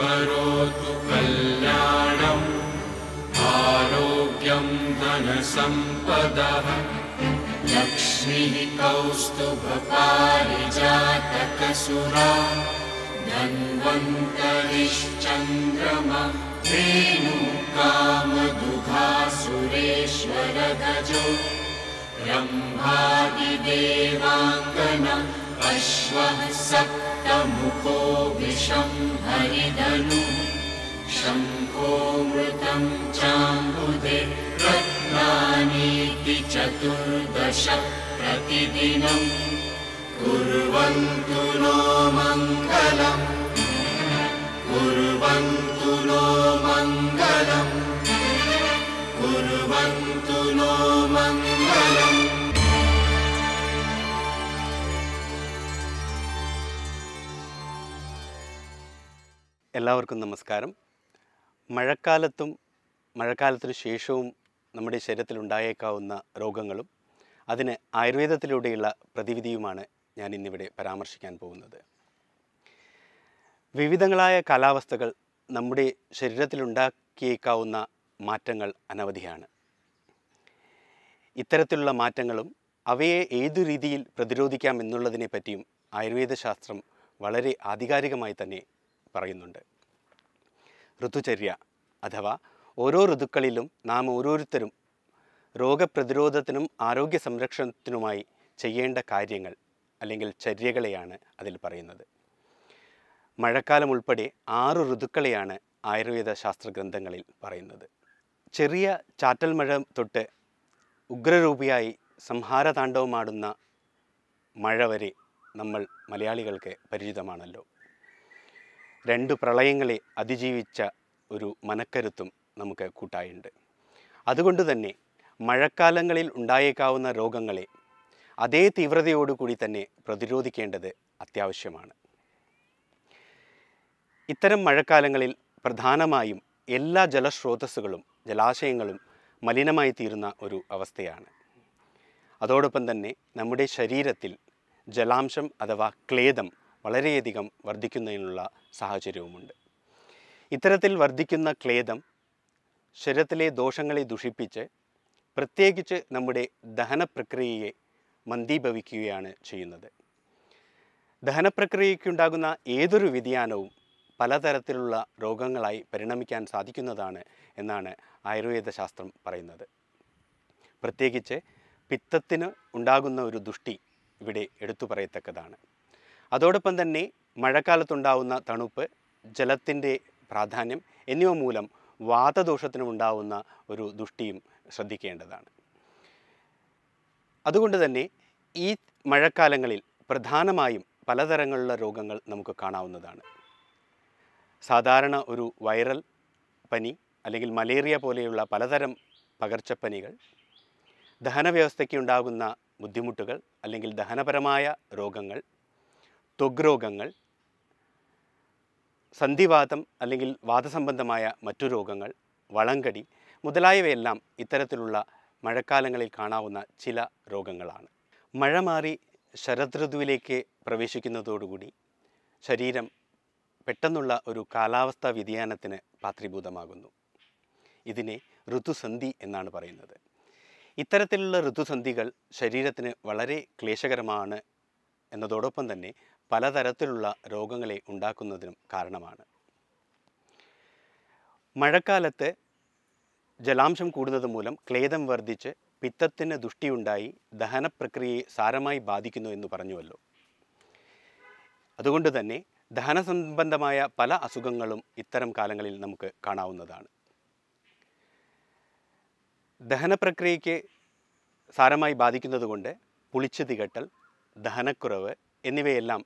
कल्याणम् आरोग्यम् धनसम्पदः लक्ष्मीः कौस्तुभपारिजातकसुरा धन्वन्तरिश्चन्द्रम प्रेमु कामदुभा सुरेश्वर गजो ब्रह्भागिदेवाङ्गम अश्वसत् मुखो विषं हरिदनु शङ्को मृतं चाम्बुदे रत्नानीति चतुर्दश प्रतिदिनं कुर्वन्तु नो मङ्गलम् कुर्वन्तु नो मङ्गलम् कुर्वन्तु नो मङ्गलम् എല്ലാവർക്കും നമസ്കാരം മഴക്കാലത്തും മഴക്കാലത്തിന് ശേഷവും നമ്മുടെ ശരീരത്തിൽ ഉണ്ടായേക്കാവുന്ന രോഗങ്ങളും അതിന് ആയുർവേദത്തിലൂടെയുള്ള പ്രതിവിധിയുമാണ് ഞാൻ ഇന്നിവിടെ പരാമർശിക്കാൻ പോകുന്നത് വിവിധങ്ങളായ കാലാവസ്ഥകൾ നമ്മുടെ ശരീരത്തിലുണ്ടാക്കിയേക്കാവുന്ന മാറ്റങ്ങൾ അനവധിയാണ് ഇത്തരത്തിലുള്ള മാറ്റങ്ങളും അവയെ ഏതു രീതിയിൽ പ്രതിരോധിക്കാം എന്നുള്ളതിനെ പറ്റിയും ആയുർവേദശാസ്ത്രം വളരെ ആധികാരികമായി തന്നെ പറയുന്നുണ്ട് ഋതുചര്യ അഥവാ ഓരോ ഋതുക്കളിലും നാം ഓരോരുത്തരും രോഗപ്രതിരോധത്തിനും ആരോഗ്യ സംരക്ഷണത്തിനുമായി ചെയ്യേണ്ട കാര്യങ്ങൾ അല്ലെങ്കിൽ ചര്യകളെയാണ് അതിൽ പറയുന്നത് മഴക്കാലം ഉൾപ്പെടെ ആറ് ഋതുക്കളെയാണ് ആയുർവേദ ശാസ്ത്ര ഗ്രന്ഥങ്ങളിൽ പറയുന്നത് ചെറിയ ചാറ്റൽ മഴ തൊട്ട് ഉഗ്രരൂപിയായി സംഹാരതാണ്ഡവമാടുന്ന മഴ വരെ നമ്മൾ മലയാളികൾക്ക് പരിചിതമാണല്ലോ രണ്ട് പ്രളയങ്ങളെ അതിജീവിച്ച ഒരു മനക്കരുത്തും നമുക്ക് കൂട്ടായുണ്ട് അതുകൊണ്ട് തന്നെ മഴക്കാലങ്ങളിൽ ഉണ്ടായേക്കാവുന്ന രോഗങ്ങളെ അതേ തീവ്രതയോടുകൂടി തന്നെ പ്രതിരോധിക്കേണ്ടത് അത്യാവശ്യമാണ് ഇത്തരം മഴക്കാലങ്ങളിൽ പ്രധാനമായും എല്ലാ ജലസ്രോതസ്സുകളും ജലാശയങ്ങളും മലിനമായി തീരുന്ന ഒരു അവസ്ഥയാണ് അതോടൊപ്പം തന്നെ നമ്മുടെ ശരീരത്തിൽ ജലാംശം അഥവാ ക്ലേദം വളരെയധികം വർദ്ധിക്കുന്നതിനുള്ള സാഹചര്യവുമുണ്ട് ഇത്തരത്തിൽ വർദ്ധിക്കുന്ന ക്ലേദം ശരീരത്തിലെ ദോഷങ്ങളെ ദുഷിപ്പിച്ച് പ്രത്യേകിച്ച് നമ്മുടെ ദഹന പ്രക്രിയയെ മന്ദീഭവിക്കുകയാണ് ചെയ്യുന്നത് ദഹനപ്രക്രിയയ്ക്കുണ്ടാകുന്ന ഏതൊരു വ്യതിയാനവും പലതരത്തിലുള്ള രോഗങ്ങളായി പരിണമിക്കാൻ സാധിക്കുന്നതാണ് എന്നാണ് ആയുർവേദ ശാസ്ത്രം പറയുന്നത് പ്രത്യേകിച്ച് പിത്തത്തിന് ഉണ്ടാകുന്ന ഒരു ദുഷ്ടി ഇവിടെ എടുത്തു പറയത്തക്കതാണ് അതോടൊപ്പം തന്നെ മഴക്കാലത്തുണ്ടാവുന്ന തണുപ്പ് ജലത്തിൻ്റെ പ്രാധാന്യം എന്നിവ മൂലം വാതദോഷത്തിനുമുണ്ടാവുന്ന ഒരു ദുഷ്ടിയും ശ്രദ്ധിക്കേണ്ടതാണ് അതുകൊണ്ട് തന്നെ ഈ മഴക്കാലങ്ങളിൽ പ്രധാനമായും പലതരങ്ങളിലുള്ള രോഗങ്ങൾ നമുക്ക് കാണാവുന്നതാണ് സാധാരണ ഒരു വൈറൽ പനി അല്ലെങ്കിൽ മലേറിയ പോലെയുള്ള പലതരം പകർച്ചപ്പനികൾ ദഹനവ്യവസ്ഥയ്ക്ക് ഉണ്ടാകുന്ന ബുദ്ധിമുട്ടുകൾ അല്ലെങ്കിൽ ദഹനപരമായ രോഗങ്ങൾ ത്വഗ്രോഗങ്ങൾ രോഗങ്ങൾ അല്ലെങ്കിൽ വാദസംബന്ധമായ മറ്റു രോഗങ്ങൾ വളങ്കടി മുതലായവയെല്ലാം ഇത്തരത്തിലുള്ള മഴക്കാലങ്ങളിൽ കാണാവുന്ന ചില രോഗങ്ങളാണ് മഴ മാറി ഋതുവിലേക്ക് പ്രവേശിക്കുന്നതോടുകൂടി ശരീരം പെട്ടെന്നുള്ള ഒരു കാലാവസ്ഥാ വ്യതിയാനത്തിന് പാത്രീഭൂതമാകുന്നു ഇതിനെ ഋതുസന്ധി എന്നാണ് പറയുന്നത് ഇത്തരത്തിലുള്ള ഋതുസന്ധികൾ ശരീരത്തിന് വളരെ ക്ലേശകരമാണ് എന്നതോടൊപ്പം തന്നെ പലതരത്തിലുള്ള രോഗങ്ങളെ ഉണ്ടാക്കുന്നതിനും കാരണമാണ് മഴക്കാലത്ത് ജലാംശം കൂടുന്നത് മൂലം ക്ലേദം വർദ്ധിച്ച് പിത്തത്തിന് ദുഷ്ടിയുണ്ടായി ദഹനപ്രക്രിയയെ സാരമായി ബാധിക്കുന്നു എന്ന് പറഞ്ഞുവല്ലോ അതുകൊണ്ട് തന്നെ ദഹന സംബന്ധമായ പല അസുഖങ്ങളും ഇത്തരം കാലങ്ങളിൽ നമുക്ക് കാണാവുന്നതാണ് ദഹനപ്രക്രിയയ്ക്ക് സാരമായി ബാധിക്കുന്നതുകൊണ്ട് പുളിച്ചു തികട്ടൽ ദഹനക്കുറവ് എന്നിവയെല്ലാം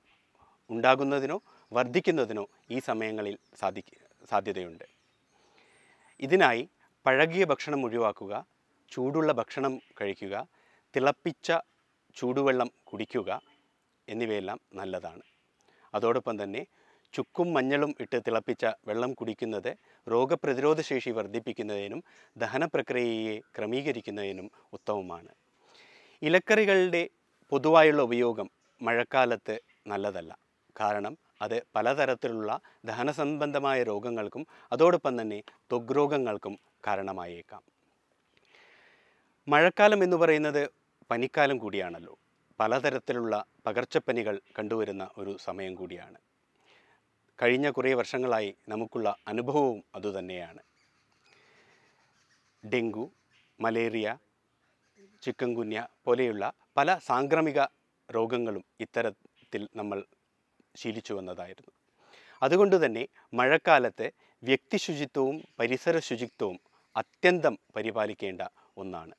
ഉണ്ടാകുന്നതിനോ വർദ്ധിക്കുന്നതിനോ ഈ സമയങ്ങളിൽ സാധിക്ക സാധ്യതയുണ്ട് ഇതിനായി പഴകിയ ഭക്ഷണം ഒഴിവാക്കുക ചൂടുള്ള ഭക്ഷണം കഴിക്കുക തിളപ്പിച്ച ചൂടുവെള്ളം കുടിക്കുക എന്നിവയെല്ലാം നല്ലതാണ് അതോടൊപ്പം തന്നെ ചുക്കും മഞ്ഞളും ഇട്ട് തിളപ്പിച്ച വെള്ളം കുടിക്കുന്നത് രോഗപ്രതിരോധ ശേഷി വർദ്ധിപ്പിക്കുന്നതിനും ദഹന പ്രക്രിയയെ ക്രമീകരിക്കുന്നതിനും ഉത്തമമാണ് ഇലക്കറികളുടെ പൊതുവായുള്ള ഉപയോഗം മഴക്കാലത്ത് നല്ലതല്ല കാരണം അത് പലതരത്തിലുള്ള ദഹനസംബന്ധമായ രോഗങ്ങൾക്കും അതോടൊപ്പം തന്നെ ത്വഗ്രോഗങ്ങൾക്കും കാരണമായേക്കാം മഴക്കാലം എന്ന് പറയുന്നത് പനിക്കാലം കൂടിയാണല്ലോ പലതരത്തിലുള്ള പകർച്ചപ്പനികൾ കണ്ടുവരുന്ന ഒരു സമയം കൂടിയാണ് കഴിഞ്ഞ കുറേ വർഷങ്ങളായി നമുക്കുള്ള അനുഭവവും അതുതന്നെയാണ് ഡെങ്കു മലേറിയ ചിക്കൻകുന്യ പോലെയുള്ള പല സാംക്രമിക രോഗങ്ങളും ഇത്തരത്തിൽ നമ്മൾ ശീലിച്ചു വന്നതായിരുന്നു അതുകൊണ്ട് തന്നെ മഴക്കാലത്ത് വ്യക്തി ശുചിത്വവും പരിസര ശുചിത്വവും അത്യന്തം പരിപാലിക്കേണ്ട ഒന്നാണ്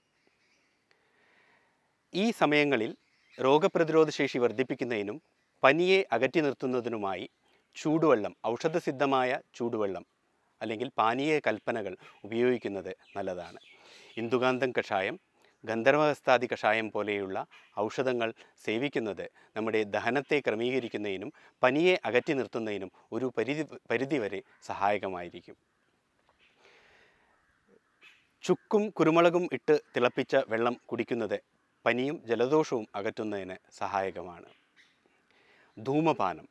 ഈ സമയങ്ങളിൽ രോഗപ്രതിരോധ ശേഷി വർദ്ധിപ്പിക്കുന്നതിനും പനിയെ അകറ്റി നിർത്തുന്നതിനുമായി ചൂടുവെള്ളം ഔഷധസിദ്ധമായ ചൂടുവെള്ളം അല്ലെങ്കിൽ പാനീയ കൽപ്പനകൾ ഉപയോഗിക്കുന്നത് നല്ലതാണ് ഇന്ദുകാന്തം കഷായം ഗന്ധർവഹസ്താദി കഷായം പോലെയുള്ള ഔഷധങ്ങൾ സേവിക്കുന്നത് നമ്മുടെ ദഹനത്തെ ക്രമീകരിക്കുന്നതിനും പനിയെ അകറ്റി നിർത്തുന്നതിനും ഒരു പരിധി പരിധിവരെ സഹായകമായിരിക്കും ചുക്കും കുരുമുളകും ഇട്ട് തിളപ്പിച്ച വെള്ളം കുടിക്കുന്നത് പനിയും ജലദോഷവും അകറ്റുന്നതിന് സഹായകമാണ് ധൂമപാനം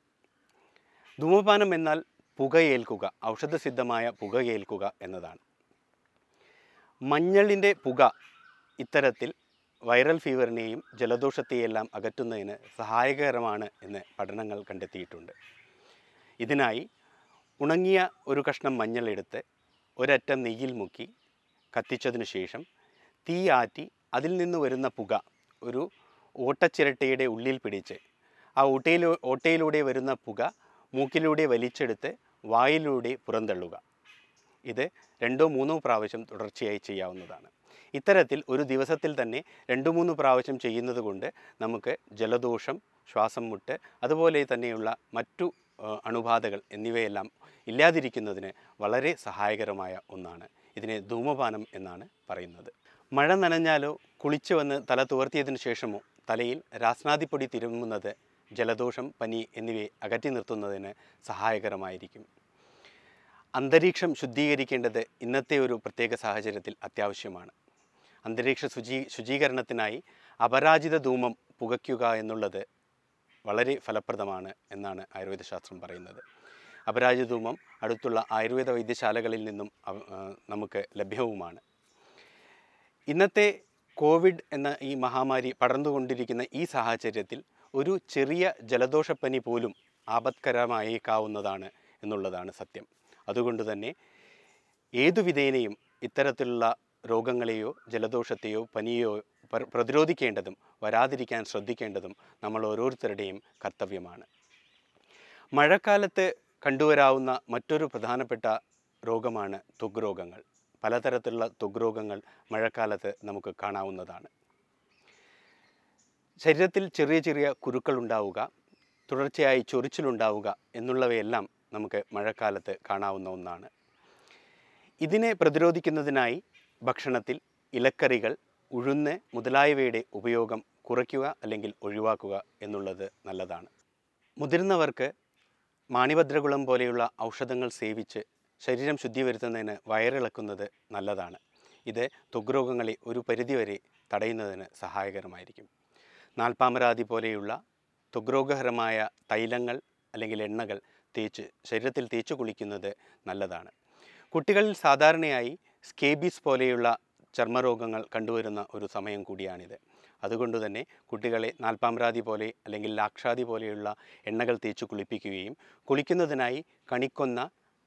ധൂമപാനം എന്നാൽ പുകയേൽക്കുക ഔഷധസിദ്ധമായ പുകയേൽക്കുക എന്നതാണ് മഞ്ഞളിൻ്റെ പുക ഇത്തരത്തിൽ വൈറൽ ഫീവറിനെയും ജലദോഷത്തെയെല്ലാം അകറ്റുന്നതിന് സഹായകരമാണ് എന്ന് പഠനങ്ങൾ കണ്ടെത്തിയിട്ടുണ്ട് ഇതിനായി ഉണങ്ങിയ ഒരു കഷ്ണം മഞ്ഞളെടുത്ത് ഒരറ്റം നെയ്യിൽ മുക്കി കത്തിച്ചതിനു ശേഷം തീ ആറ്റി അതിൽ നിന്ന് വരുന്ന പുക ഒരു ഓട്ടച്ചിരട്ടയുടെ ഉള്ളിൽ പിടിച്ച് ആ ഓട്ടയിൽ ഓട്ടയിലൂടെ വരുന്ന പുക മൂക്കിലൂടെ വലിച്ചെടുത്ത് വായിലൂടെ പുറന്തള്ളുക ഇത് രണ്ടോ മൂന്നോ പ്രാവശ്യം തുടർച്ചയായി ചെയ്യാവുന്നതാണ് ഇത്തരത്തിൽ ഒരു ദിവസത്തിൽ തന്നെ രണ്ട് മൂന്ന് പ്രാവശ്യം ചെയ്യുന്നത് കൊണ്ട് നമുക്ക് ജലദോഷം ശ്വാസം മുട്ട് അതുപോലെ തന്നെയുള്ള മറ്റു അണുബാധകൾ എന്നിവയെല്ലാം ഇല്ലാതിരിക്കുന്നതിന് വളരെ സഹായകരമായ ഒന്നാണ് ഇതിനെ ധൂമപാനം എന്നാണ് പറയുന്നത് മഴ നനഞ്ഞാലോ കുളിച്ചു വന്ന് തല തുവർത്തിയതിന് ശേഷമോ തലയിൽ രാസ്നാദിപ്പൊടി തിരുമുന്നത് ജലദോഷം പനി എന്നിവയെ അകറ്റി നിർത്തുന്നതിന് സഹായകരമായിരിക്കും അന്തരീക്ഷം ശുദ്ധീകരിക്കേണ്ടത് ഇന്നത്തെ ഒരു പ്രത്യേക സാഹചര്യത്തിൽ അത്യാവശ്യമാണ് അന്തരീക്ഷ ശുചീ ശുചീകരണത്തിനായി അപരാജിത ധൂമം പുകയ്ക്കുക എന്നുള്ളത് വളരെ ഫലപ്രദമാണ് എന്നാണ് ആയുർവേദ ശാസ്ത്രം പറയുന്നത് അപരാജിത ധൂമം അടുത്തുള്ള ആയുർവേദ വൈദ്യശാലകളിൽ നിന്നും നമുക്ക് ലഭ്യവുമാണ് ഇന്നത്തെ കോവിഡ് എന്ന ഈ മഹാമാരി പടർന്നുകൊണ്ടിരിക്കുന്ന ഈ സാഹചര്യത്തിൽ ഒരു ചെറിയ ജലദോഷപ്പനി പോലും ആപത്കരമായേക്കാവുന്നതാണ് എന്നുള്ളതാണ് സത്യം അതുകൊണ്ട് തന്നെ ഏതു വിധേനയും ഇത്തരത്തിലുള്ള രോഗങ്ങളെയോ ജലദോഷത്തെയോ പനിയോ പ്രതിരോധിക്കേണ്ടതും വരാതിരിക്കാൻ ശ്രദ്ധിക്കേണ്ടതും നമ്മൾ ഓരോരുത്തരുടെയും കർത്തവ്യമാണ് മഴക്കാലത്ത് കണ്ടുവരാവുന്ന മറ്റൊരു പ്രധാനപ്പെട്ട രോഗമാണ് തുക് രോഗങ്ങൾ പലതരത്തിലുള്ള തുക് രോഗങ്ങൾ മഴക്കാലത്ത് നമുക്ക് കാണാവുന്നതാണ് ശരീരത്തിൽ ചെറിയ ചെറിയ കുരുക്കൾ ഉണ്ടാവുക തുടർച്ചയായി ചൊറിച്ചിലുണ്ടാവുക എന്നുള്ളവയെല്ലാം നമുക്ക് മഴക്കാലത്ത് കാണാവുന്ന ഒന്നാണ് ഇതിനെ പ്രതിരോധിക്കുന്നതിനായി ഭക്ഷണത്തിൽ ഇലക്കറികൾ ഉഴുന്ന് മുതലായവയുടെ ഉപയോഗം കുറയ്ക്കുക അല്ലെങ്കിൽ ഒഴിവാക്കുക എന്നുള്ളത് നല്ലതാണ് മുതിർന്നവർക്ക് മാണിഭദ്രകുളം പോലെയുള്ള ഔഷധങ്ങൾ സേവിച്ച് ശരീരം ശുദ്ധി വരുത്തുന്നതിന് വയറിളക്കുന്നത് നല്ലതാണ് ഇത് തുഗ്രോഗങ്ങളെ ഒരു പരിധിവരെ തടയുന്നതിന് സഹായകരമായിരിക്കും നാൽപ്പാമരാതി പോലെയുള്ള തുഗ്രോഗഹരമായ തൈലങ്ങൾ അല്ലെങ്കിൽ എണ്ണകൾ തേച്ച് ശരീരത്തിൽ തേച്ച് കുളിക്കുന്നത് നല്ലതാണ് കുട്ടികളിൽ സാധാരണയായി സ്കേബീസ് പോലെയുള്ള ചർമ്മരോഗങ്ങൾ കണ്ടുവരുന്ന ഒരു സമയം കൂടിയാണിത് അതുകൊണ്ട് തന്നെ കുട്ടികളെ നാൽപ്പാമ്പ്രാതി പോലെ അല്ലെങ്കിൽ ലാക്ഷാതി പോലെയുള്ള എണ്ണകൾ തേച്ച് കുളിപ്പിക്കുകയും കുളിക്കുന്നതിനായി കണിക്കൊന്ന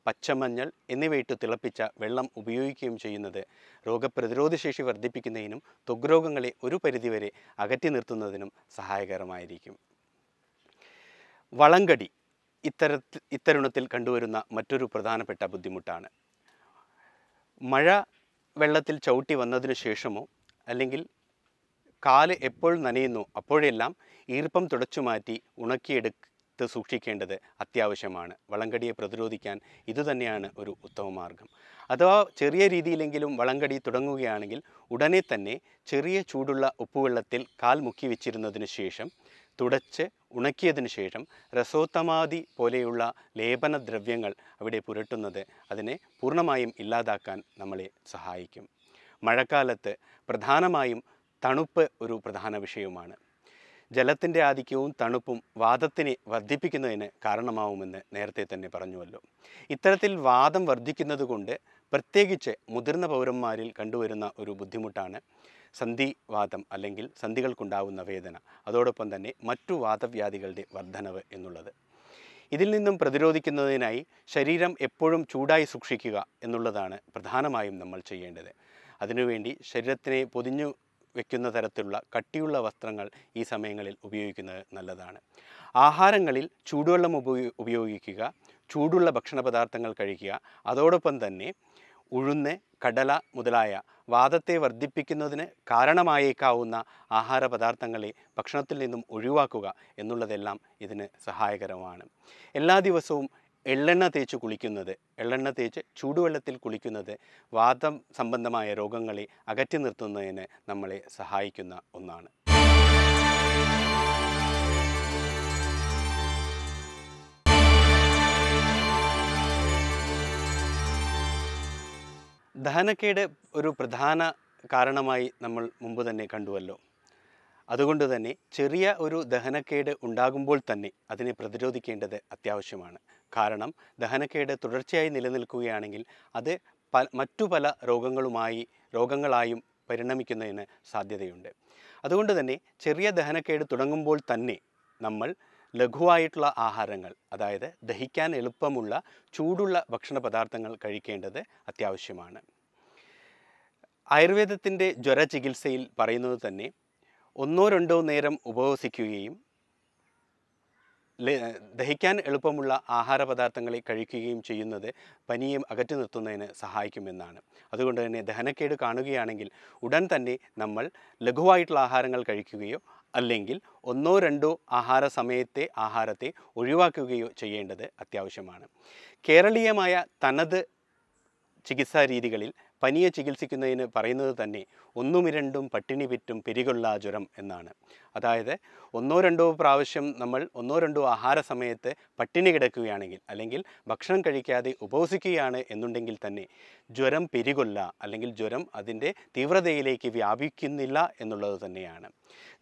പച്ചമഞ്ഞൾ എന്നിവയിട്ട് തിളപ്പിച്ച വെള്ളം ഉപയോഗിക്കുകയും ചെയ്യുന്നത് രോഗപ്രതിരോധ ശേഷി വർദ്ധിപ്പിക്കുന്നതിനും തുഗ്രോഗങ്ങളെ ഒരു പരിധിവരെ അകറ്റി നിർത്തുന്നതിനും സഹായകരമായിരിക്കും വളങ്കടി ഇത്തരത്തിൽ ഇത്തരുണത്തിൽ കണ്ടുവരുന്ന മറ്റൊരു പ്രധാനപ്പെട്ട ബുദ്ധിമുട്ടാണ് മഴ വെള്ളത്തിൽ ചവിട്ടി വന്നതിന് ശേഷമോ അല്ലെങ്കിൽ കാല് എപ്പോൾ നനയുന്നു അപ്പോഴെല്ലാം ഈർപ്പം തുടച്ചു മാറ്റി ഉണക്കിയെടുത്ത് സൂക്ഷിക്കേണ്ടത് അത്യാവശ്യമാണ് വളങ്കടിയെ പ്രതിരോധിക്കാൻ ഇതുതന്നെയാണ് ഒരു ഉത്തമ മാർഗം അഥവാ ചെറിയ രീതിയിലെങ്കിലും വളങ്കടി തുടങ്ങുകയാണെങ്കിൽ ഉടനെ തന്നെ ചെറിയ ചൂടുള്ള ഉപ്പുവെള്ളത്തിൽ കാൽ മുക്കി വെച്ചിരുന്നതിന് ശേഷം തുടച്ച് ഉണക്കിയതിന് ശേഷം രസോത്തമാതി പോലെയുള്ള ലേപനദ്രവ്യങ്ങൾ അവിടെ പുരട്ടുന്നത് അതിനെ പൂർണ്ണമായും ഇല്ലാതാക്കാൻ നമ്മളെ സഹായിക്കും മഴക്കാലത്ത് പ്രധാനമായും തണുപ്പ് ഒരു പ്രധാന വിഷയമാണ് ജലത്തിൻ്റെ ആധിക്യവും തണുപ്പും വാദത്തിനെ വർദ്ധിപ്പിക്കുന്നതിന് കാരണമാവുമെന്ന് നേരത്തെ തന്നെ പറഞ്ഞുവല്ലോ ഇത്തരത്തിൽ വാദം വർദ്ധിക്കുന്നത് കൊണ്ട് പ്രത്യേകിച്ച് മുതിർന്ന പൗരന്മാരിൽ കണ്ടുവരുന്ന ഒരു ബുദ്ധിമുട്ടാണ് സന്ധിവാതം അല്ലെങ്കിൽ സന്ധികൾക്കുണ്ടാവുന്ന വേദന അതോടൊപ്പം തന്നെ മറ്റു വാതവ്യാധികളുടെ വർധനവ് എന്നുള്ളത് ഇതിൽ നിന്നും പ്രതിരോധിക്കുന്നതിനായി ശരീരം എപ്പോഴും ചൂടായി സൂക്ഷിക്കുക എന്നുള്ളതാണ് പ്രധാനമായും നമ്മൾ ചെയ്യേണ്ടത് അതിനുവേണ്ടി ശരീരത്തിനെ പൊതിഞ്ഞു വെക്കുന്ന തരത്തിലുള്ള കട്ടിയുള്ള വസ്ത്രങ്ങൾ ഈ സമയങ്ങളിൽ ഉപയോഗിക്കുന്നത് നല്ലതാണ് ആഹാരങ്ങളിൽ ചൂടുവെള്ളം ഉപയോഗിക്കുക ചൂടുള്ള ഭക്ഷണ പദാർത്ഥങ്ങൾ കഴിക്കുക അതോടൊപ്പം തന്നെ ഉഴുന്ന് കടല മുതലായ വാദത്തെ വർദ്ധിപ്പിക്കുന്നതിന് കാരണമായേക്കാവുന്ന ആഹാര പദാർത്ഥങ്ങളെ ഭക്ഷണത്തിൽ നിന്നും ഒഴിവാക്കുക എന്നുള്ളതെല്ലാം ഇതിന് സഹായകരമാണ് എല്ലാ ദിവസവും എള്ളെണ്ണ തേച്ച് കുളിക്കുന്നത് എള്ളെണ്ണ തേച്ച് ചൂടുവെള്ളത്തിൽ കുളിക്കുന്നത് വാദം സംബന്ധമായ രോഗങ്ങളെ അകറ്റി നിർത്തുന്നതിന് നമ്മളെ സഹായിക്കുന്ന ഒന്നാണ് ദഹനക്കേട് ഒരു പ്രധാന കാരണമായി നമ്മൾ മുമ്പ് തന്നെ കണ്ടുവല്ലോ അതുകൊണ്ട് തന്നെ ചെറിയ ഒരു ദഹനക്കേട് ഉണ്ടാകുമ്പോൾ തന്നെ അതിനെ പ്രതിരോധിക്കേണ്ടത് അത്യാവശ്യമാണ് കാരണം ദഹനക്കേട് തുടർച്ചയായി നിലനിൽക്കുകയാണെങ്കിൽ അത് പ മറ്റു പല രോഗങ്ങളുമായി രോഗങ്ങളായും പരിണമിക്കുന്നതിന് സാധ്യതയുണ്ട് അതുകൊണ്ട് തന്നെ ചെറിയ ദഹനക്കേട് തുടങ്ങുമ്പോൾ തന്നെ നമ്മൾ ലഘുവായിട്ടുള്ള ആഹാരങ്ങൾ അതായത് ദഹിക്കാൻ എളുപ്പമുള്ള ചൂടുള്ള ഭക്ഷണ പദാർത്ഥങ്ങൾ കഴിക്കേണ്ടത് അത്യാവശ്യമാണ് ആയുർവേദത്തിൻ്റെ ജ്വര ചികിത്സയിൽ പറയുന്നത് തന്നെ ഒന്നോ രണ്ടോ നേരം ഉപവസിക്കുകയും ദഹിക്കാൻ എളുപ്പമുള്ള ആഹാര പദാർത്ഥങ്ങളെ കഴിക്കുകയും ചെയ്യുന്നത് പനിയെ അകറ്റി നിർത്തുന്നതിന് സഹായിക്കുമെന്നാണ് അതുകൊണ്ട് തന്നെ ദഹനക്കേട് കാണുകയാണെങ്കിൽ ഉടൻ തന്നെ നമ്മൾ ലഘുവായിട്ടുള്ള ആഹാരങ്ങൾ കഴിക്കുകയോ അല്ലെങ്കിൽ ഒന്നോ രണ്ടോ ആഹാര സമയത്തെ ആഹാരത്തെ ഒഴിവാക്കുകയോ ചെയ്യേണ്ടത് അത്യാവശ്യമാണ് കേരളീയമായ തനത് ചികിത്സാ രീതികളിൽ പനിയെ ചികിത്സിക്കുന്നതിന് പറയുന്നത് തന്നെ ഒന്നും രണ്ടും പട്ടിണി പിറ്റും പെരികൊള്ള ജ്വരം എന്നാണ് അതായത് ഒന്നോ രണ്ടോ പ്രാവശ്യം നമ്മൾ ഒന്നോ രണ്ടോ ആഹാര സമയത്ത് പട്ടിണി കിടക്കുകയാണെങ്കിൽ അല്ലെങ്കിൽ ഭക്ഷണം കഴിക്കാതെ ഉപവസിക്കുകയാണ് എന്നുണ്ടെങ്കിൽ തന്നെ ജ്വരം പെരികൊല്ല അല്ലെങ്കിൽ ജ്വരം അതിൻ്റെ തീവ്രതയിലേക്ക് വ്യാപിക്കുന്നില്ല എന്നുള്ളത് തന്നെയാണ്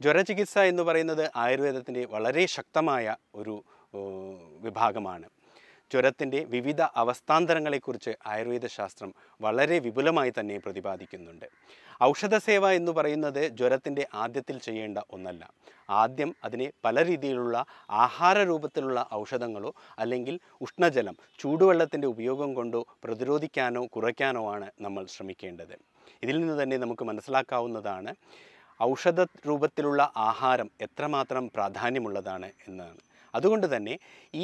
ജ്വരചികിത്സ എന്ന് പറയുന്നത് ആയുർവേദത്തിൻ്റെ വളരെ ശക്തമായ ഒരു വിഭാഗമാണ് ജ്വരത്തിൻ്റെ വിവിധ അവസ്ഥാന്തരങ്ങളെക്കുറിച്ച് ആയുർവേദ ശാസ്ത്രം വളരെ വിപുലമായി തന്നെ പ്രതിപാദിക്കുന്നുണ്ട് ഔഷധ സേവ എന്ന് പറയുന്നത് ജ്വരത്തിൻ്റെ ആദ്യത്തിൽ ചെയ്യേണ്ട ഒന്നല്ല ആദ്യം അതിനെ പല രീതിയിലുള്ള ആഹാര രൂപത്തിലുള്ള ഔഷധങ്ങളോ അല്ലെങ്കിൽ ഉഷ്ണജലം ചൂടുവെള്ളത്തിൻ്റെ ഉപയോഗം കൊണ്ടോ പ്രതിരോധിക്കാനോ കുറയ്ക്കാനോ ആണ് നമ്മൾ ശ്രമിക്കേണ്ടത് ഇതിൽ നിന്ന് തന്നെ നമുക്ക് മനസ്സിലാക്കാവുന്നതാണ് ഔഷധ രൂപത്തിലുള്ള ആഹാരം എത്രമാത്രം പ്രാധാന്യമുള്ളതാണ് എന്നാണ് അതുകൊണ്ട് തന്നെ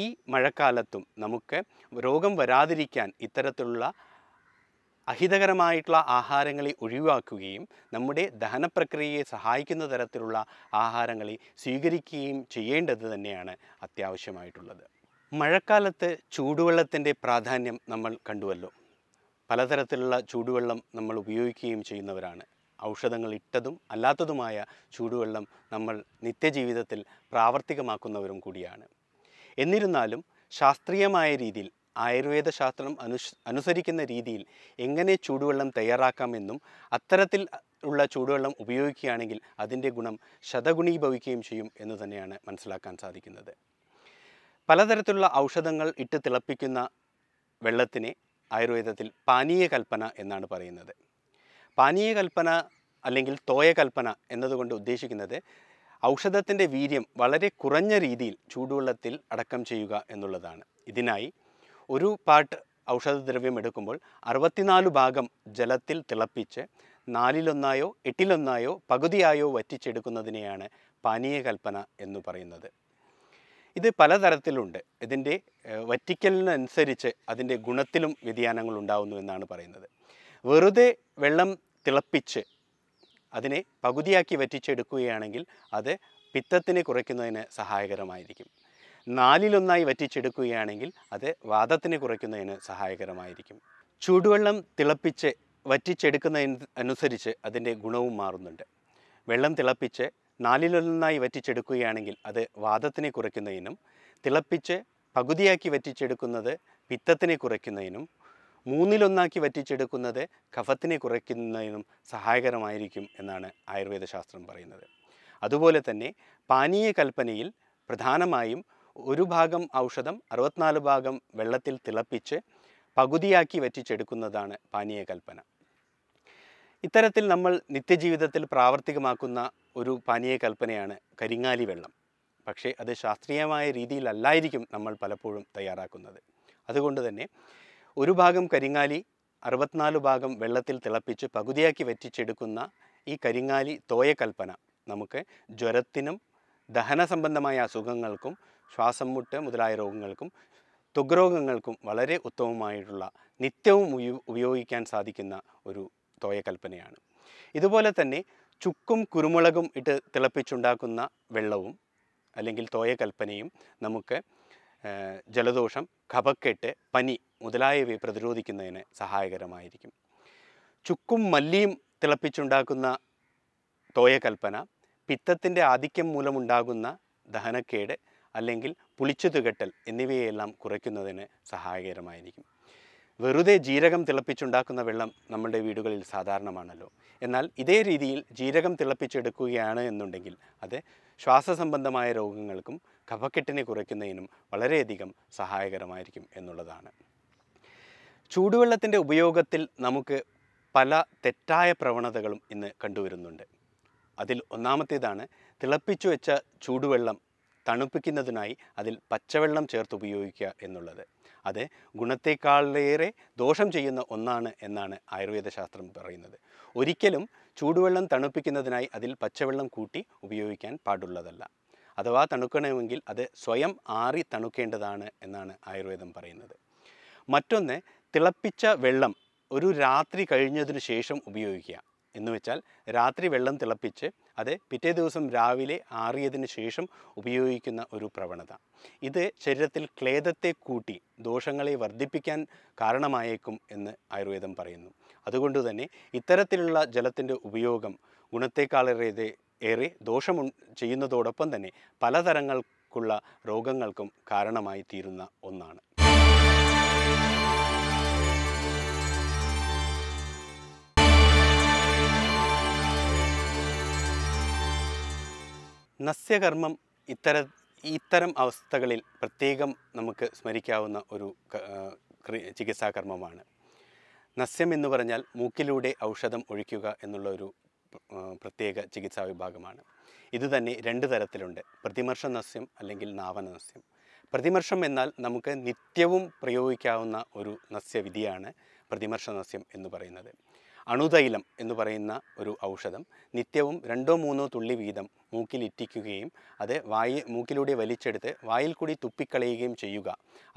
ഈ മഴക്കാലത്തും നമുക്ക് രോഗം വരാതിരിക്കാൻ ഇത്തരത്തിലുള്ള അഹിതകരമായിട്ടുള്ള ആഹാരങ്ങളെ ഒഴിവാക്കുകയും നമ്മുടെ ദഹനപ്രക്രിയയെ സഹായിക്കുന്ന തരത്തിലുള്ള ആഹാരങ്ങളെ സ്വീകരിക്കുകയും ചെയ്യേണ്ടത് തന്നെയാണ് അത്യാവശ്യമായിട്ടുള്ളത് മഴക്കാലത്ത് ചൂടുവെള്ളത്തിൻ്റെ പ്രാധാന്യം നമ്മൾ കണ്ടുവല്ലോ പലതരത്തിലുള്ള ചൂടുവെള്ളം നമ്മൾ ഉപയോഗിക്കുകയും ചെയ്യുന്നവരാണ് ഔഷധങ്ങൾ ഇട്ടതും അല്ലാത്തതുമായ ചൂടുവെള്ളം നമ്മൾ നിത്യജീവിതത്തിൽ പ്രാവർത്തികമാക്കുന്നവരും കൂടിയാണ് എന്നിരുന്നാലും ശാസ്ത്രീയമായ രീതിയിൽ ആയുർവേദ ശാസ്ത്രം അനുസ് അനുസരിക്കുന്ന രീതിയിൽ എങ്ങനെ ചൂടുവെള്ളം തയ്യാറാക്കാമെന്നും അത്തരത്തിൽ ഉള്ള ചൂടുവെള്ളം ഉപയോഗിക്കുകയാണെങ്കിൽ അതിൻ്റെ ഗുണം ശതഗുണീഭവിക്കുകയും ചെയ്യും എന്ന് തന്നെയാണ് മനസ്സിലാക്കാൻ സാധിക്കുന്നത് പലതരത്തിലുള്ള ഔഷധങ്ങൾ ഇട്ട് തിളപ്പിക്കുന്ന വെള്ളത്തിനെ ആയുർവേദത്തിൽ പാനീയ കൽപ്പന എന്നാണ് പറയുന്നത് പാനീയ കൽപ്പന അല്ലെങ്കിൽ തോയ കൽപ്പന എന്നതുകൊണ്ട് ഉദ്ദേശിക്കുന്നത് ഔഷധത്തിൻ്റെ വീര്യം വളരെ കുറഞ്ഞ രീതിയിൽ ചൂടുവെള്ളത്തിൽ അടക്കം ചെയ്യുക എന്നുള്ളതാണ് ഇതിനായി ഒരു പാട്ട് ഔഷധദ്രവ്യം എടുക്കുമ്പോൾ അറുപത്തിനാല് ഭാഗം ജലത്തിൽ തിളപ്പിച്ച് നാലിലൊന്നായോ എട്ടിലൊന്നായോ പകുതിയായോ വറ്റിച്ചെടുക്കുന്നതിനെയാണ് പാനീയ കൽപ്പന എന്ന് പറയുന്നത് ഇത് പലതരത്തിലുണ്ട് ഇതിൻ്റെ വറ്റിക്കലിനനുസരിച്ച് അതിൻ്റെ ഗുണത്തിലും വ്യതിയാനങ്ങൾ ഉണ്ടാകുന്നു എന്നാണ് പറയുന്നത് വെറുതെ വെള്ളം തിളപ്പിച്ച് അതിനെ പകുതിയാക്കി വറ്റിച്ചെടുക്കുകയാണെങ്കിൽ അത് പിത്തത്തിനെ കുറയ്ക്കുന്നതിന് സഹായകരമായിരിക്കും നാലിലൊന്നായി വറ്റിച്ചെടുക്കുകയാണെങ്കിൽ അത് വാദത്തിനെ കുറയ്ക്കുന്നതിന് സഹായകരമായിരിക്കും ചൂടുവെള്ളം തിളപ്പിച്ച് വറ്റിച്ചെടുക്കുന്നതിന് അനുസരിച്ച് അതിൻ്റെ ഗുണവും മാറുന്നുണ്ട് വെള്ളം തിളപ്പിച്ച് നാലിലൊന്നായി വറ്റിച്ചെടുക്കുകയാണെങ്കിൽ അത് വാദത്തിനെ കുറയ്ക്കുന്നതിനും തിളപ്പിച്ച് പകുതിയാക്കി വറ്റിച്ചെടുക്കുന്നത് പിത്തത്തിനെ കുറയ്ക്കുന്നതിനും മൂന്നിലൊന്നാക്കി വറ്റിച്ചെടുക്കുന്നത് കഫത്തിനെ കുറയ്ക്കുന്നതിനും സഹായകരമായിരിക്കും എന്നാണ് ആയുർവേദ ശാസ്ത്രം പറയുന്നത് അതുപോലെ തന്നെ പാനീയ കൽപ്പനയിൽ പ്രധാനമായും ഒരു ഭാഗം ഔഷധം അറുപത്തിനാല് ഭാഗം വെള്ളത്തിൽ തിളപ്പിച്ച് പകുതിയാക്കി വറ്റിച്ചെടുക്കുന്നതാണ് പാനീയ കൽപ്പന ഇത്തരത്തിൽ നമ്മൾ നിത്യജീവിതത്തിൽ പ്രാവർത്തികമാക്കുന്ന ഒരു പാനീയ കൽപ്പനയാണ് കരിങ്ങാലി വെള്ളം പക്ഷേ അത് ശാസ്ത്രീയമായ രീതിയിലല്ലായിരിക്കും നമ്മൾ പലപ്പോഴും തയ്യാറാക്കുന്നത് അതുകൊണ്ട് തന്നെ ഒരു ഭാഗം കരിങ്ങാലി അറുപത്തിനാല് ഭാഗം വെള്ളത്തിൽ തിളപ്പിച്ച് പകുതിയാക്കി വറ്റിച്ചെടുക്കുന്ന ഈ കരിങ്ങാലി തോയക്കൽപ്പന നമുക്ക് ജ്വരത്തിനും ദഹന സംബന്ധമായ അസുഖങ്ങൾക്കും ശ്വാസം മുട്ട് മുതലായ രോഗങ്ങൾക്കും തുഗ്രോഗങ്ങൾക്കും വളരെ ഉത്തമമായിട്ടുള്ള നിത്യവും ഉപയോഗിക്കാൻ സാധിക്കുന്ന ഒരു തോയക്കൽപ്പനയാണ് ഇതുപോലെ തന്നെ ചുക്കും കുരുമുളകും ഇട്ട് തിളപ്പിച്ചുണ്ടാക്കുന്ന വെള്ളവും അല്ലെങ്കിൽ തോയക്കൽപ്പനയും നമുക്ക് ജലദോഷം കപക്കെട്ട് പനി മുതലായവയെ പ്രതിരോധിക്കുന്നതിന് സഹായകരമായിരിക്കും ചുക്കും മല്ലിയും തിളപ്പിച്ചുണ്ടാക്കുന്ന തോയകൽപ്പന പിത്തത്തിൻ്റെ ആധിക്യം മൂലമുണ്ടാകുന്ന ദഹനക്കേട് അല്ലെങ്കിൽ പുളിച്ചു തുകട്ടൽ എന്നിവയെല്ലാം കുറയ്ക്കുന്നതിന് സഹായകരമായിരിക്കും വെറുതെ ജീരകം തിളപ്പിച്ചുണ്ടാക്കുന്ന വെള്ളം നമ്മുടെ വീടുകളിൽ സാധാരണമാണല്ലോ എന്നാൽ ഇതേ രീതിയിൽ ജീരകം തിളപ്പിച്ചെടുക്കുകയാണ് എന്നുണ്ടെങ്കിൽ അത് ശ്വാസസംബന്ധമായ രോഗങ്ങൾക്കും കഫക്കെട്ടിനെ കുറയ്ക്കുന്നതിനും വളരെയധികം സഹായകരമായിരിക്കും എന്നുള്ളതാണ് ചൂടുവെള്ളത്തിൻ്റെ ഉപയോഗത്തിൽ നമുക്ക് പല തെറ്റായ പ്രവണതകളും ഇന്ന് കണ്ടുവരുന്നുണ്ട് അതിൽ ഒന്നാമത്തേതാണ് തിളപ്പിച്ചു വെച്ച ചൂടുവെള്ളം തണുപ്പിക്കുന്നതിനായി അതിൽ പച്ചവെള്ളം ചേർത്ത് ഉപയോഗിക്കുക എന്നുള്ളത് അത് ഗുണത്തെക്കാളേറെ ദോഷം ചെയ്യുന്ന ഒന്നാണ് എന്നാണ് ആയുർവേദ ശാസ്ത്രം പറയുന്നത് ഒരിക്കലും ചൂടുവെള്ളം തണുപ്പിക്കുന്നതിനായി അതിൽ പച്ചവെള്ളം കൂട്ടി ഉപയോഗിക്കാൻ പാടുള്ളതല്ല അഥവാ തണുക്കണമെങ്കിൽ അത് സ്വയം ആറി തണുക്കേണ്ടതാണ് എന്നാണ് ആയുർവേദം പറയുന്നത് മറ്റൊന്ന് തിളപ്പിച്ച വെള്ളം ഒരു രാത്രി കഴിഞ്ഞതിന് ശേഷം ഉപയോഗിക്കുക എന്ന് വെച്ചാൽ രാത്രി വെള്ളം തിളപ്പിച്ച് അത് പിറ്റേ ദിവസം രാവിലെ ആറിയതിന് ശേഷം ഉപയോഗിക്കുന്ന ഒരു പ്രവണത ഇത് ശരീരത്തിൽ ക്ലേദത്തെ കൂട്ടി ദോഷങ്ങളെ വർദ്ധിപ്പിക്കാൻ കാരണമായേക്കും എന്ന് ആയുർവേദം പറയുന്നു അതുകൊണ്ട് തന്നെ ഇത്തരത്തിലുള്ള ജലത്തിൻ്റെ ഉപയോഗം ഗുണത്തെക്കാളേറെ ഏറെ ദോഷം ചെയ്യുന്നതോടൊപ്പം തന്നെ പലതരങ്ങൾക്കുള്ള രോഗങ്ങൾക്കും കാരണമായി തീരുന്ന ഒന്നാണ് നസ്യകർമ്മം ഇത്തര ഇത്തരം അവസ്ഥകളിൽ പ്രത്യേകം നമുക്ക് സ്മരിക്കാവുന്ന ഒരു ചികിത്സാകർമ്മമാണ് നസ്യം എന്ന് പറഞ്ഞാൽ മൂക്കിലൂടെ ഔഷധം ഒഴിക്കുക എന്നുള്ള ഒരു പ്രത്യേക ചികിത്സാ വിഭാഗമാണ് ഇതുതന്നെ രണ്ട് തരത്തിലുണ്ട് പ്രതിമർശ നസ്യം അല്ലെങ്കിൽ നാവന നസ്യം പ്രതിമർശം എന്നാൽ നമുക്ക് നിത്യവും പ്രയോഗിക്കാവുന്ന ഒരു നസ്യവിധിയാണ് പ്രതിമർശ നസ്യം എന്ന് പറയുന്നത് അണുതൈലം എന്ന് പറയുന്ന ഒരു ഔഷധം നിത്യവും രണ്ടോ മൂന്നോ തുള്ളി വീതം മൂക്കിൽ ഇറ്റിക്കുകയും അത് വായി മൂക്കിലൂടെ വലിച്ചെടുത്ത് വായിൽ കൂടി തുപ്പിക്കളയുകയും ചെയ്യുക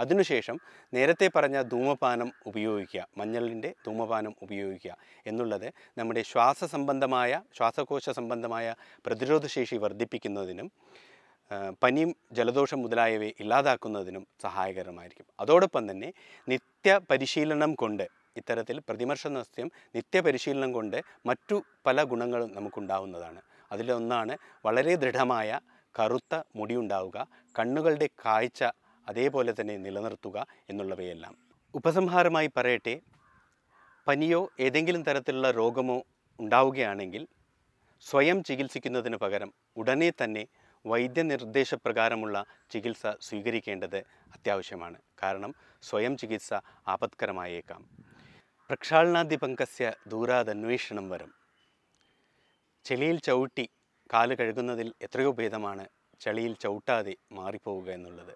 അതിനുശേഷം നേരത്തെ പറഞ്ഞ ധൂമപാനം ഉപയോഗിക്കുക മഞ്ഞളിൻ്റെ ധൂമപാനം ഉപയോഗിക്കുക എന്നുള്ളത് നമ്മുടെ ശ്വാസ സംബന്ധമായ ശ്വാസകോശ സംബന്ധമായ പ്രതിരോധശേഷി വർദ്ധിപ്പിക്കുന്നതിനും പനിയും ജലദോഷം മുതലായവയെ ഇല്ലാതാക്കുന്നതിനും സഹായകരമായിരിക്കും അതോടൊപ്പം തന്നെ നിത്യ പരിശീലനം കൊണ്ട് ഇത്തരത്തിൽ പ്രതിമർശ നൃത്യം നിത്യപരിശീലനം കൊണ്ട് മറ്റു പല ഗുണങ്ങളും നമുക്കുണ്ടാവുന്നതാണ് അതിലൊന്നാണ് വളരെ ദൃഢമായ കറുത്ത മുടിയുണ്ടാവുക കണ്ണുകളുടെ കാഴ്ച അതേപോലെ തന്നെ നിലനിർത്തുക എന്നുള്ളവയെല്ലാം ഉപസംഹാരമായി പറയട്ടെ പനിയോ ഏതെങ്കിലും തരത്തിലുള്ള രോഗമോ ഉണ്ടാവുകയാണെങ്കിൽ സ്വയം ചികിത്സിക്കുന്നതിന് പകരം ഉടനെ തന്നെ വൈദ്യനിർദ്ദേശപ്രകാരമുള്ള ചികിത്സ സ്വീകരിക്കേണ്ടത് അത്യാവശ്യമാണ് കാരണം സ്വയം ചികിത്സ ആപത്കരമായേക്കാം പ്രക്ഷാളനാദിപങ്കസ്യ ദൂരാതന്വേഷണം വരം ചെളിയിൽ ചവിട്ടി കാല് കഴുകുന്നതിൽ എത്രയോ ഭേദമാണ് ചെളിയിൽ ചവിട്ടാതെ മാറിപ്പോവുക എന്നുള്ളത്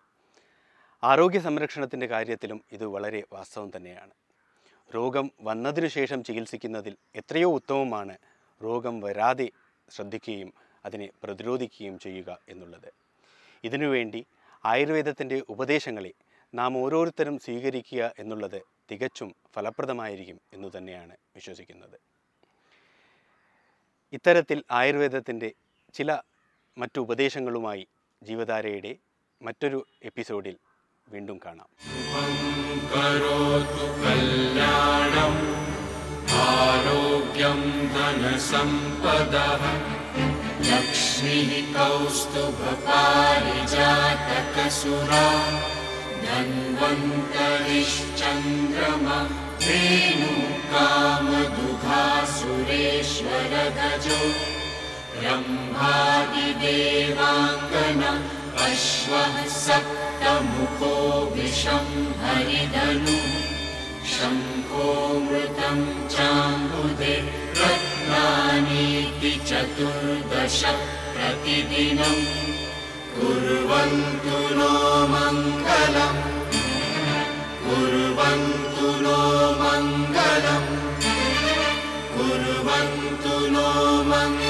ആരോഗ്യ സംരക്ഷണത്തിൻ്റെ കാര്യത്തിലും ഇത് വളരെ വാസ്തവം തന്നെയാണ് രോഗം വന്നതിനു ശേഷം ചികിത്സിക്കുന്നതിൽ എത്രയോ ഉത്തമമാണ് രോഗം വരാതെ ശ്രദ്ധിക്കുകയും അതിനെ പ്രതിരോധിക്കുകയും ചെയ്യുക എന്നുള്ളത് ഇതിനുവേണ്ടി ആയുർവേദത്തിൻ്റെ ഉപദേശങ്ങളെ നാം ഓരോരുത്തരും സ്വീകരിക്കുക എന്നുള്ളത് തികച്ചും ഫലപ്രദമായിരിക്കും എന്നു തന്നെയാണ് വിശ്വസിക്കുന്നത് ഇത്തരത്തിൽ ആയുർവേദത്തിൻ്റെ ചില മറ്റു ഉപദേശങ്ങളുമായി ജീവധാരയുടെ മറ്റൊരു എപ്പിസോഡിൽ വീണ്ടും കാണാം ആരോഗ്യം ധനസമ്പദ लक्ष्मीः कौस्तुभपारिजातकसुरा धन्वन्तरिश्चन्द्रम प्रीनु कामदुभा सुरेश्वरगजो ब्रह्मादिदेवाङ्गम अश्वः सप्तमुखो विषं शङ्खो मृतं चाम्बृते रत्नानीति चतुर्दश प्रतिदिनम् कुर्वन्तु नो मङ्गलम् कुर्वन्तु नो मङ्गलम् कुर्वन्तु नो मङ्ग